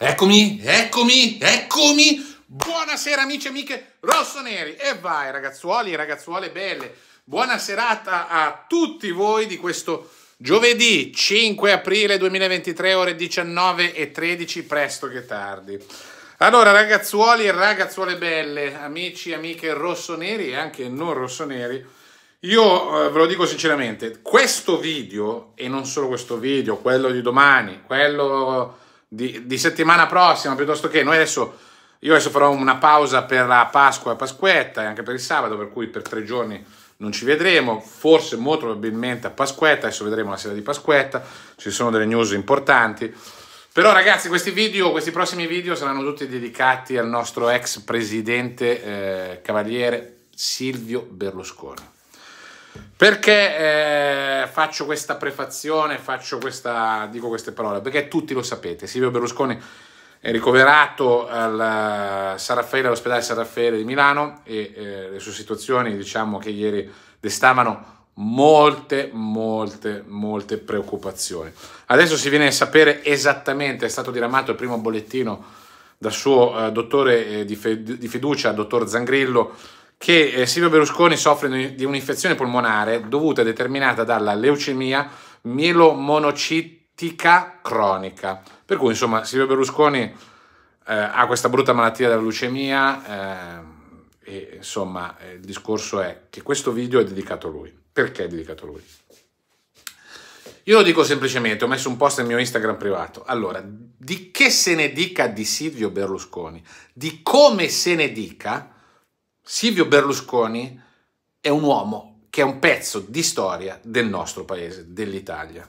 Eccomi, eccomi, eccomi! Buonasera amici e amiche rossoneri! E vai ragazzuoli e ragazzuole belle! Buona serata a tutti voi di questo giovedì 5 aprile 2023 ore 19 e 13, presto che tardi. Allora ragazzuoli e ragazzuole belle, amici e amiche rossoneri e anche non rossoneri, io eh, ve lo dico sinceramente, questo video, e non solo questo video, quello di domani, quello di, di settimana prossima, piuttosto che noi adesso, io adesso farò una pausa per la Pasqua e Pasquetta e anche per il sabato, per cui per tre giorni non ci vedremo, forse molto probabilmente a Pasquetta, adesso vedremo la sera di Pasquetta, ci sono delle news importanti. Però ragazzi, questi video, questi prossimi video saranno tutti dedicati al nostro ex presidente eh, cavaliere Silvio Berlusconi. Perché eh, faccio questa prefazione, faccio questa, dico queste parole? Perché tutti lo sapete, Silvio Berlusconi è ricoverato al eh, San Raffaele, all'ospedale San Raffaele di Milano e eh, le sue situazioni diciamo che ieri destavano molte, molte, molte preoccupazioni. Adesso si viene a sapere esattamente, è stato diramato il primo bollettino dal suo eh, dottore eh, di, fed di fiducia, dottor Zangrillo, che eh, Silvio Berlusconi soffre di un'infezione polmonare dovuta e determinata dalla leucemia mielomonocitica cronica. Per cui, insomma, Silvio Berlusconi eh, ha questa brutta malattia della leucemia eh, e, insomma, eh, il discorso è che questo video è dedicato a lui. Perché è dedicato a lui? Io lo dico semplicemente, ho messo un post nel mio Instagram privato. Allora, di che se ne dica di Silvio Berlusconi, di come se ne dica Silvio Berlusconi è un uomo che è un pezzo di storia del nostro paese, dell'Italia,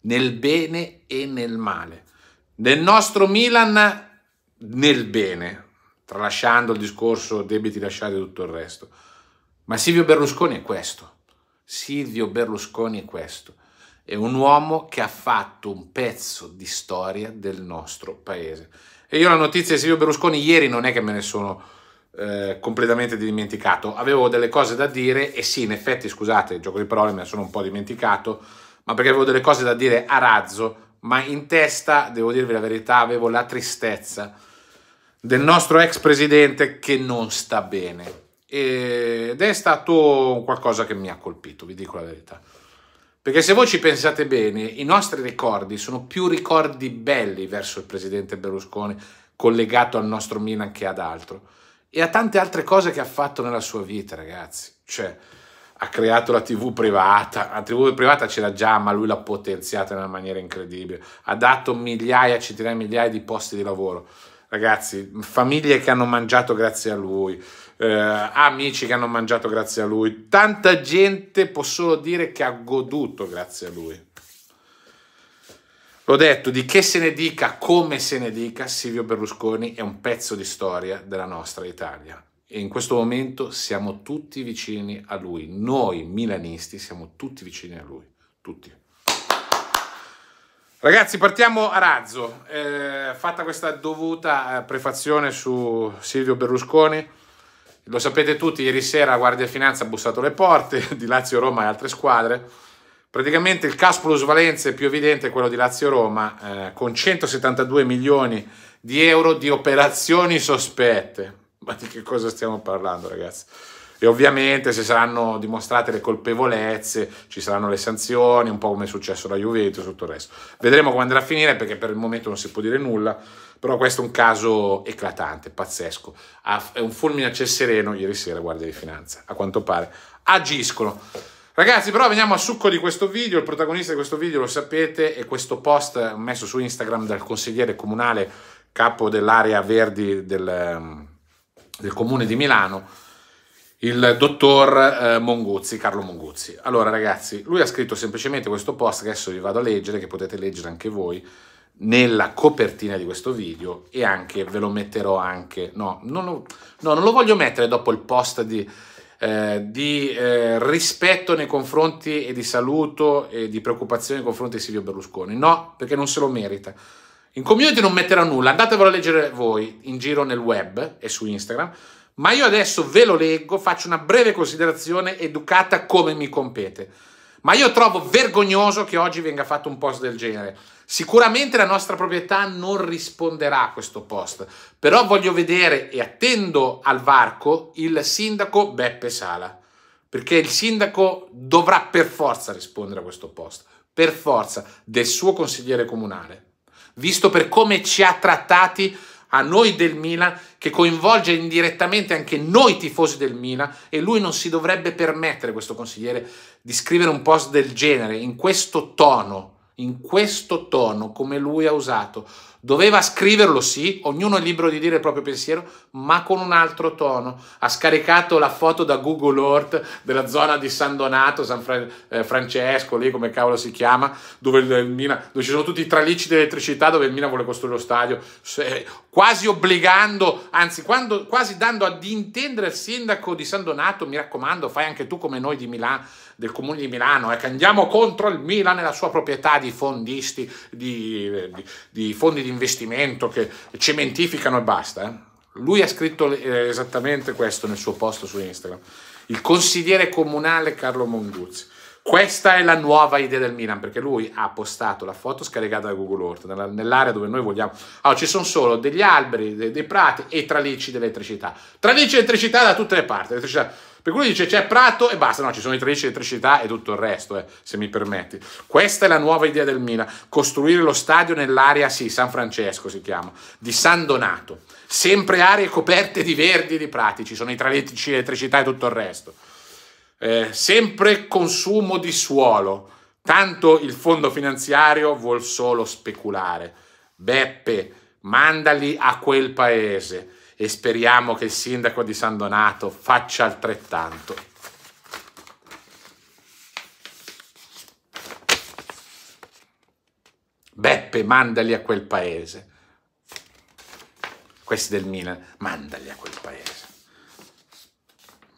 nel bene e nel male. Nel nostro Milan nel bene, tralasciando il discorso debiti lasciati e tutto il resto. Ma Silvio Berlusconi è questo. Silvio Berlusconi è questo. È un uomo che ha fatto un pezzo di storia del nostro paese. E io la notizia di Silvio Berlusconi ieri non è che me ne sono eh, completamente dimenticato. Avevo delle cose da dire e sì, in effetti, scusate, gioco di parole, me ne sono un po' dimenticato, ma perché avevo delle cose da dire a razzo, ma in testa, devo dirvi la verità, avevo la tristezza del nostro ex presidente che non sta bene. Ed è stato qualcosa che mi ha colpito, vi dico la verità. Perché se voi ci pensate bene, i nostri ricordi sono più ricordi belli verso il presidente Berlusconi collegato al nostro Milan che ad altro e a tante altre cose che ha fatto nella sua vita, ragazzi. Cioè, ha creato la TV privata, la TV privata c'era già, ma lui l'ha potenziata in una maniera incredibile. Ha dato migliaia, centinaia di migliaia di posti di lavoro. Ragazzi, famiglie che hanno mangiato grazie a lui, eh, amici che hanno mangiato grazie a lui, tanta gente può solo dire che ha goduto grazie a lui. L'ho detto, di che se ne dica, come se ne dica, Silvio Berlusconi è un pezzo di storia della nostra Italia. E in questo momento siamo tutti vicini a lui. Noi milanisti siamo tutti vicini a lui. Tutti. Ragazzi, partiamo a razzo. Eh, fatta questa dovuta eh, prefazione su Silvio Berlusconi, lo sapete tutti, ieri sera la Guardia Finanza ha bussato le porte di Lazio, Roma e altre squadre. Praticamente il cash plus valenza più evidente è quello di Lazio-Roma, eh, con 172 milioni di euro di operazioni sospette. Ma di che cosa stiamo parlando, ragazzi? E ovviamente se saranno dimostrate le colpevolezze, ci saranno le sanzioni, un po' come è successo la Juventus e tutto il resto. Vedremo come andrà a finire perché per il momento non si può dire nulla, però questo è un caso eclatante, pazzesco. Ah, è un fulmine a ciel sereno ieri sera, Guardia di Finanza, a quanto pare. Agiscono. Ragazzi, però veniamo al succo di questo video. Il protagonista di questo video, lo sapete, è questo post messo su Instagram dal consigliere comunale, capo dell'area verdi del, ehm, del comune di Milano, il dottor eh, Monguzzi, Carlo Monguzzi. Allora, ragazzi, lui ha scritto semplicemente questo post che adesso vi vado a leggere, che potete leggere anche voi nella copertina di questo video e anche ve lo metterò anche no non lo, no, non lo voglio mettere dopo il post di, eh, di eh, rispetto nei confronti e di saluto e di preoccupazione nei confronti di Silvio Berlusconi. No, perché non se lo merita. In community non metterà nulla, andatevelo a leggere voi in giro nel web e su Instagram, ma io adesso ve lo leggo, faccio una breve considerazione educata come mi compete ma io trovo vergognoso che oggi venga fatto un post del genere. Sicuramente la nostra proprietà non risponderà a questo post, però voglio vedere e attendo al varco il sindaco Beppe Sala, perché il sindaco dovrà per forza rispondere a questo post, per forza, del suo consigliere comunale, visto per come ci ha trattati a noi del Milan, che coinvolge indirettamente anche noi tifosi del Milan, e lui non si dovrebbe permettere, questo consigliere, di scrivere un post del genere, in questo tono, in questo tono come lui ha usato. Doveva scriverlo, sì, ognuno è libero di dire il proprio pensiero, ma con un altro tono. Ha scaricato la foto da Google Earth della zona di San Donato, San Fra- eh, Francesco, lì come cavolo si chiama, dove, il, Mina, dove ci sono tutti i tralicci di elettricità dove il Mina vuole costruire lo stadio, Se, quasi obbligando, anzi quando, quasi dando ad intendere al sindaco di San Donato, mi raccomando, fai anche tu come noi di Milano, del Comune di Milano è eh, che andiamo contro il Milan e la sua proprietà di fondisti, di, eh, di, di fondi di investimento che cementificano e basta. Eh? Lui ha scritto eh, esattamente questo nel suo post su Instagram. Il consigliere comunale Carlo Monguzzi. Questa è la nuova idea del Milan, perché lui ha postato la foto scaricata da Google Earth, nell'area dove noi vogliamo. Allora, ci sono solo degli alberi, dei, dei prati e tralicci di elettricità. Tralicci di elettricità da tutte le parti. Elettricità per cui dice c'è Prato e basta, no, ci sono i 13 elettricità e tutto il resto, eh, se mi permetti. Questa è la nuova idea del Milan, costruire lo stadio nell'area, sì, San Francesco si chiama, di San Donato. Sempre aree coperte di verdi e di prati, ci sono i 13 elettricità e tutto il resto. Eh, sempre consumo di suolo, tanto il fondo finanziario vuol solo speculare. Beppe, mandali a quel paese e speriamo che il sindaco di San Donato faccia altrettanto. Beppe, mandali a quel paese. Questi del Milan, mandali a quel paese.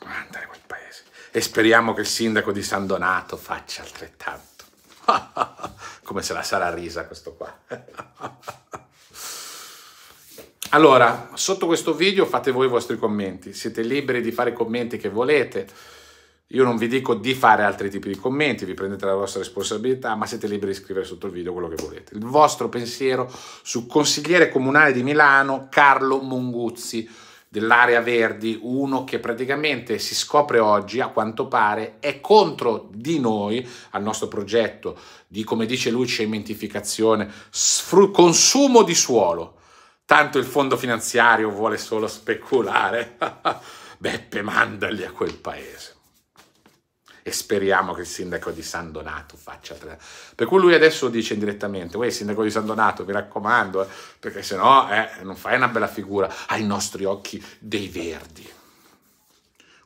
Mandali a quel paese. E speriamo che il sindaco di San Donato faccia altrettanto. Come se la sarà risa questo qua. Allora, sotto questo video fate voi i vostri commenti, siete liberi di fare i commenti che volete, io non vi dico di fare altri tipi di commenti, vi prendete la vostra responsabilità, ma siete liberi di scrivere sotto il video quello che volete. Il vostro pensiero su consigliere comunale di Milano, Carlo Monguzzi, dell'area Verdi, uno che praticamente si scopre oggi, a quanto pare, è contro di noi, al nostro progetto di, come dice lui, cementificazione, consumo di suolo Tanto il fondo finanziario vuole solo speculare. Beppe, mandali a quel paese. E speriamo che il sindaco di San Donato faccia... Tre... Per cui lui adesso dice indirettamente, uè sindaco di San Donato, mi raccomando, eh, perché se no eh, non fai una bella figura ai nostri occhi dei verdi.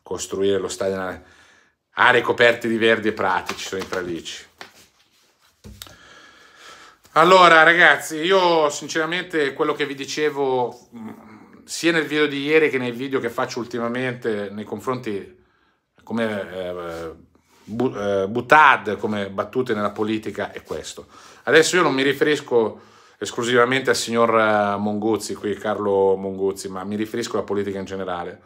Costruire lo stadio... Aree ah, coperte di verdi e prati, ci sono i tralici. Allora ragazzi, io sinceramente quello che vi dicevo mm, sia nel video di ieri che nei video che faccio ultimamente nei confronti come eh, bu, eh, butad, come battute nella politica è questo. Adesso io non mi riferisco esclusivamente al signor eh, Monguzzi, qui Carlo Monguzzi, ma mi riferisco alla politica in generale.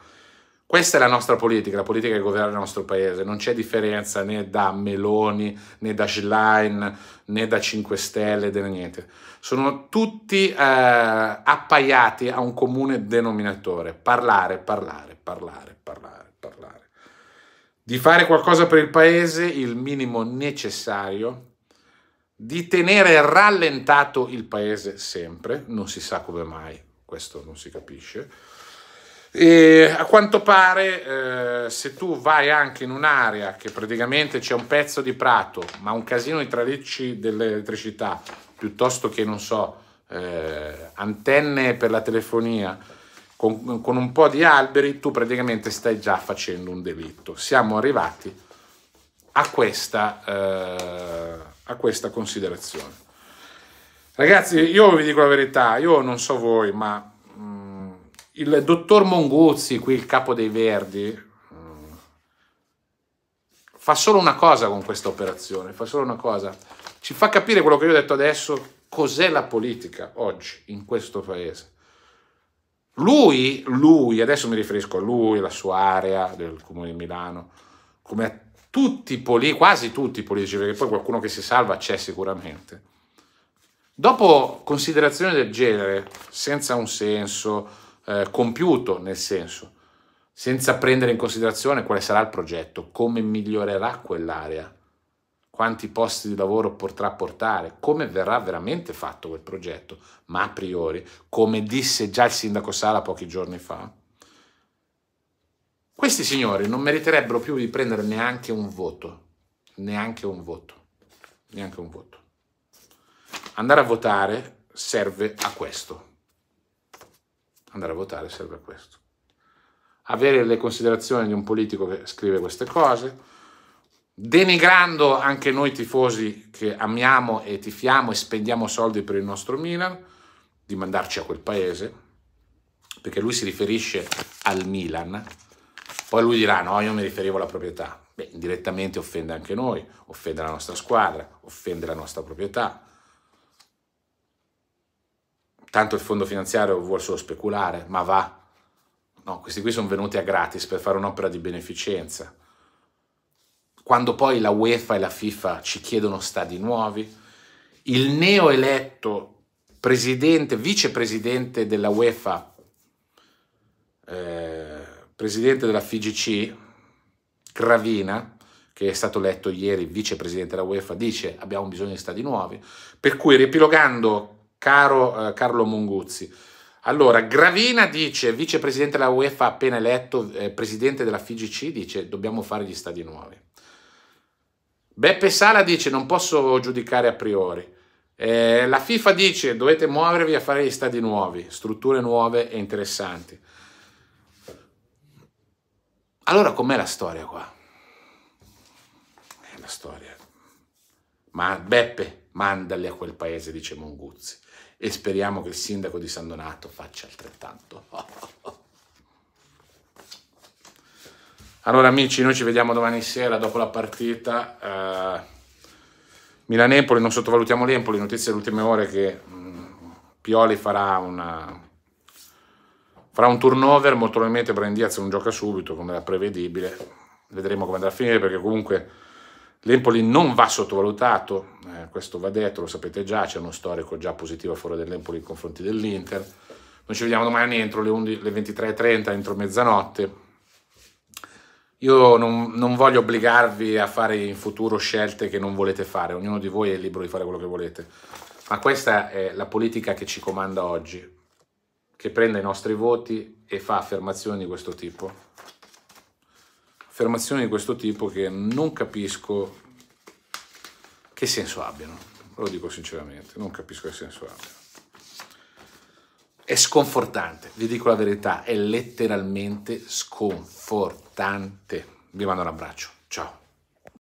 Questa è la nostra politica, la politica che governa il nostro paese. Non c'è differenza né da Meloni, né da Schlein, né da 5 Stelle, né niente. Sono tutti eh, appaiati a un comune denominatore. Parlare, parlare, parlare, parlare, parlare. Di fare qualcosa per il paese, il minimo necessario. Di tenere rallentato il paese sempre, non si sa come mai, questo non si capisce e a quanto pare, eh, se tu vai anche in un'area che praticamente c'è un pezzo di prato, ma un casino di tralicci dell'elettricità, piuttosto che, non so, eh, antenne per la telefonia, con, con un po' di alberi, tu praticamente stai già facendo un delitto. Siamo arrivati a questa, eh, a questa considerazione. Ragazzi, io vi dico la verità, io non so voi, ma il dottor Monguzzi, qui il capo dei Verdi, eh, fa solo una cosa con questa operazione, fa solo una cosa, ci fa capire quello che io ho detto adesso, cos'è la politica oggi in questo paese. Lui, lui, adesso mi riferisco a lui, alla sua area del comune di Milano, come a tutti i politici, quasi tutti i politici, perché poi qualcuno che si salva c'è sicuramente. Dopo considerazioni del genere, senza un senso, eh, compiuto, nel senso, senza prendere in considerazione quale sarà il progetto, come migliorerà quell'area, quanti posti di lavoro potrà portare, come verrà veramente fatto quel progetto, ma a priori, come disse già il sindaco Sala pochi giorni fa, questi signori non meriterebbero più di prendere neanche un voto, neanche un voto, neanche un voto. Andare a votare serve a questo andare a votare serve a questo. Avere le considerazioni di un politico che scrive queste cose, denigrando anche noi tifosi che amiamo e tifiamo e spendiamo soldi per il nostro Milan, di mandarci a quel paese, perché lui si riferisce al Milan, poi lui dirà no, io mi riferivo alla proprietà. Beh, indirettamente offende anche noi, offende la nostra squadra, offende la nostra proprietà, tanto il fondo finanziario vuole solo speculare, ma va. No, questi qui sono venuti a gratis per fare un'opera di beneficenza. Quando poi la UEFA e la FIFA ci chiedono stadi nuovi, il neoeletto presidente, vicepresidente della UEFA, eh, presidente della FIGC, Cravina, che è stato eletto ieri vicepresidente della UEFA, dice abbiamo bisogno di stadi nuovi, per cui riepilogando caro eh, Carlo Monguzzi. Allora, Gravina dice, vicepresidente della UEFA appena eletto, eh, presidente della FIGC, dice dobbiamo fare gli stadi nuovi. Beppe Sala dice non posso giudicare a priori. Eh, la FIFA dice dovete muovervi a fare gli stadi nuovi, strutture nuove e interessanti. Allora com'è la storia qua? È la storia. Ma Beppe, mandali a quel paese, dice Monguzzi e speriamo che il sindaco di San Donato faccia altrettanto. Allora amici, noi ci vediamo domani sera dopo la partita. Eh, Milan-Empoli, non sottovalutiamo l'Empoli, notizie delle ultime ore che mh, mm, Pioli farà, una, farà, un turnover, molto probabilmente Brandiaz non gioca subito, come era prevedibile. Vedremo come andrà a finire perché comunque L'Empoli non va sottovalutato, eh, questo va detto, lo sapete già, c'è uno storico già positivo a favore dell'Empoli nei confronti dell'Inter. Noi ci vediamo domani entro le, le 23.30, entro mezzanotte. Io non, non, voglio obbligarvi a fare in futuro scelte che non volete fare, ognuno di voi è libero di fare quello che volete, ma questa è la politica che ci comanda oggi, che prende i nostri voti e fa affermazioni di questo tipo affermazioni di questo tipo che non capisco che senso abbiano, lo dico sinceramente, non capisco che senso abbiano. È sconfortante, vi dico la verità, è letteralmente sconfortante. Vi mando un abbraccio, ciao.